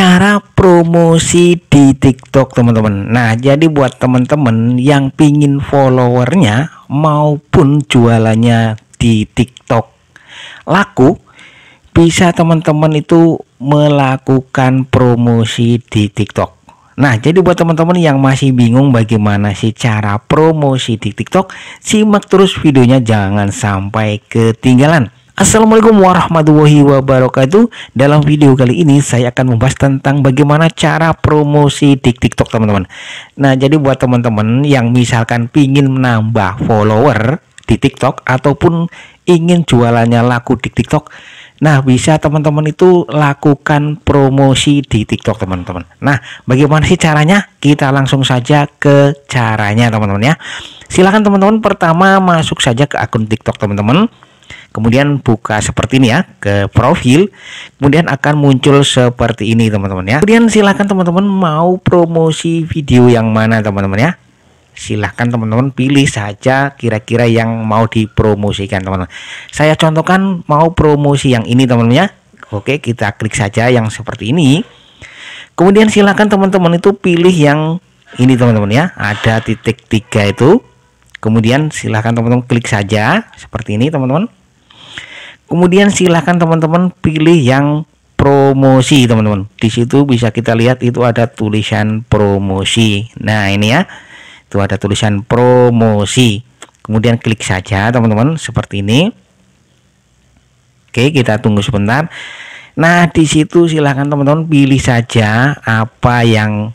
cara promosi di TikTok teman-teman. Nah jadi buat teman-teman yang pingin followernya maupun jualannya di TikTok laku, bisa teman-teman itu melakukan promosi di TikTok. Nah, jadi buat teman-teman yang masih bingung bagaimana sih cara promosi di TikTok, simak terus videonya jangan sampai ketinggalan. Assalamualaikum warahmatullahi wabarakatuh Dalam video kali ini saya akan membahas tentang bagaimana cara promosi di tiktok teman-teman Nah jadi buat teman-teman yang misalkan ingin menambah follower di tiktok Ataupun ingin jualannya laku di tiktok Nah bisa teman-teman itu lakukan promosi di tiktok teman-teman Nah bagaimana sih caranya? Kita langsung saja ke caranya teman-teman ya Silahkan teman-teman pertama masuk saja ke akun tiktok teman-teman kemudian buka seperti ini ya ke profil kemudian akan muncul seperti ini teman-teman ya kemudian silahkan teman-teman mau promosi video yang mana teman-teman ya silahkan teman-teman pilih saja kira-kira yang mau dipromosikan teman-teman saya contohkan mau promosi yang ini teman-teman ya oke kita klik saja yang seperti ini kemudian silahkan teman-teman itu pilih yang ini teman-teman ya ada titik tiga itu kemudian silahkan teman-teman klik saja seperti ini teman-teman kemudian silahkan teman-teman pilih yang promosi teman-teman di situ bisa kita lihat itu ada tulisan promosi nah ini ya itu ada tulisan promosi kemudian klik saja teman-teman seperti ini oke kita tunggu sebentar nah di situ silahkan teman-teman pilih saja apa yang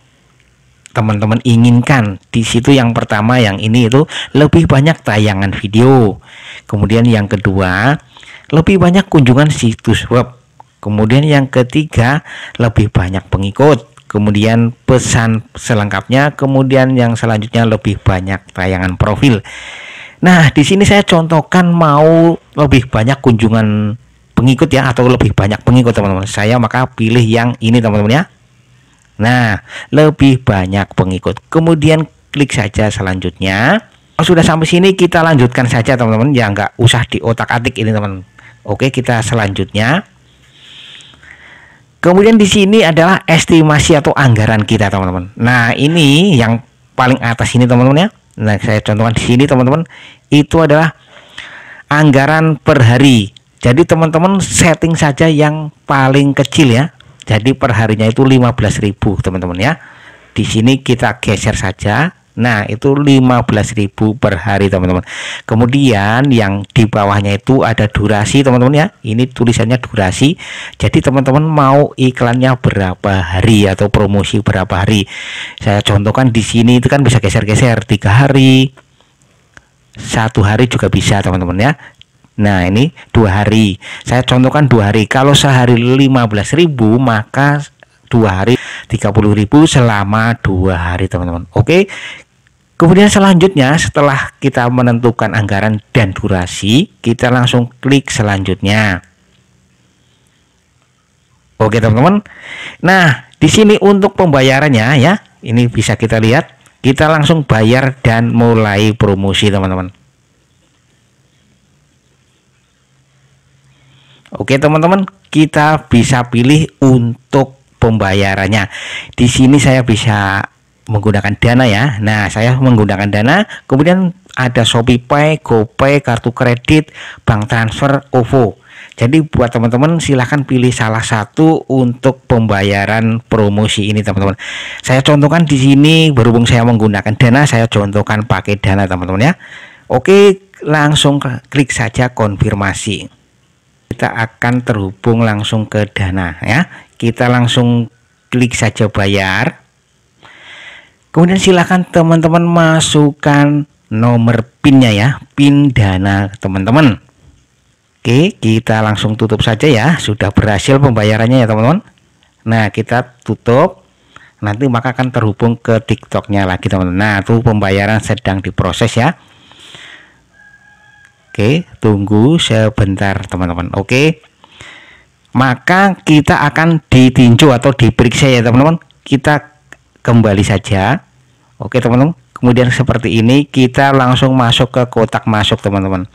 teman-teman inginkan di situ yang pertama yang ini itu lebih banyak tayangan video kemudian yang kedua lebih banyak kunjungan situs web. Kemudian yang ketiga, lebih banyak pengikut. Kemudian pesan selengkapnya, kemudian yang selanjutnya lebih banyak tayangan profil. Nah, di sini saya contohkan mau lebih banyak kunjungan pengikut ya atau lebih banyak pengikut teman-teman. Saya maka pilih yang ini teman-teman ya. Nah, lebih banyak pengikut. Kemudian klik saja selanjutnya. Oh sudah sampai sini kita lanjutkan saja teman-teman ya nggak usah di otak atik ini teman-teman. Oke, kita selanjutnya. Kemudian di sini adalah estimasi atau anggaran kita, teman-teman. Nah, ini yang paling atas ini, teman-teman ya. Nah, saya contohkan di sini, teman-teman, itu adalah anggaran per hari. Jadi, teman-teman setting saja yang paling kecil ya. Jadi, per harinya itu 15.000, teman-teman ya. Di sini kita geser saja Nah, itu 15.000 per hari, teman-teman. Kemudian yang di bawahnya itu ada durasi, teman-teman ya. Ini tulisannya durasi. Jadi teman-teman mau iklannya berapa hari atau promosi berapa hari. Saya contohkan di sini itu kan bisa geser-geser tiga hari, satu hari juga bisa, teman-teman ya. Nah ini dua hari Saya contohkan dua hari Kalau sehari 15.000 maka dua hari 30.000 selama dua hari teman-teman Oke Kemudian selanjutnya setelah kita menentukan anggaran dan durasi, kita langsung klik selanjutnya. Oke teman-teman. Nah, di sini untuk pembayarannya ya, ini bisa kita lihat, kita langsung bayar dan mulai promosi teman-teman. Oke teman-teman, kita bisa pilih untuk pembayarannya. Di sini saya bisa menggunakan Dana ya. Nah, saya menggunakan Dana, kemudian ada ShopeePay, GoPay, kartu kredit, bank transfer, OVO. Jadi buat teman-teman silahkan pilih salah satu untuk pembayaran promosi ini teman-teman. Saya contohkan di sini berhubung saya menggunakan Dana, saya contohkan pakai Dana teman-teman ya. Oke, langsung klik saja konfirmasi. Kita akan terhubung langsung ke Dana ya. Kita langsung klik saja bayar kemudian silahkan teman-teman masukkan nomor pinnya ya pin dana teman-teman Oke kita langsung tutup saja ya sudah berhasil pembayarannya ya teman-teman Nah kita tutup nanti maka akan terhubung ke tiktoknya lagi teman-teman Nah itu pembayaran sedang diproses ya Oke tunggu sebentar teman-teman Oke maka kita akan ditinjau atau diperiksa ya teman-teman kita kembali saja oke teman-teman kemudian seperti ini kita langsung masuk ke kotak masuk teman-teman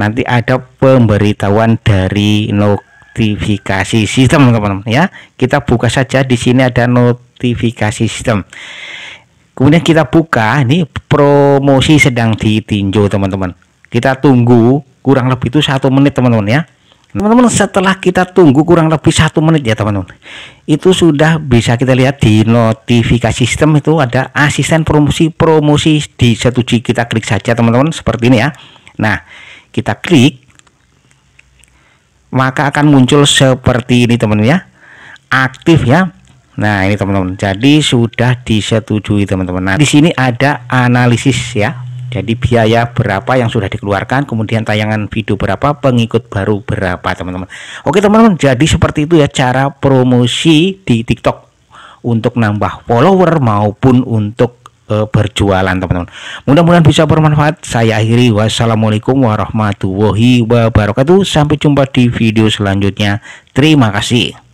nanti ada pemberitahuan dari notifikasi sistem teman-teman ya kita buka saja di sini ada notifikasi sistem kemudian kita buka ini promosi sedang ditinjau teman-teman kita tunggu kurang lebih itu satu menit teman-teman ya teman-teman setelah kita tunggu kurang lebih satu menit ya teman-teman itu sudah bisa kita lihat di notifikasi sistem itu ada asisten promosi promosi di disetujui kita klik saja teman-teman seperti ini ya nah kita klik maka akan muncul seperti ini teman-teman ya aktif ya nah ini teman-teman jadi sudah disetujui teman-teman nah di sini ada analisis ya jadi biaya berapa yang sudah dikeluarkan, kemudian tayangan video berapa, pengikut baru berapa, teman-teman. Oke, teman-teman, jadi seperti itu ya cara promosi di TikTok untuk nambah follower maupun untuk eh, berjualan, teman-teman. Mudah-mudahan bisa bermanfaat. Saya akhiri wassalamualaikum warahmatullahi wabarakatuh. Sampai jumpa di video selanjutnya. Terima kasih.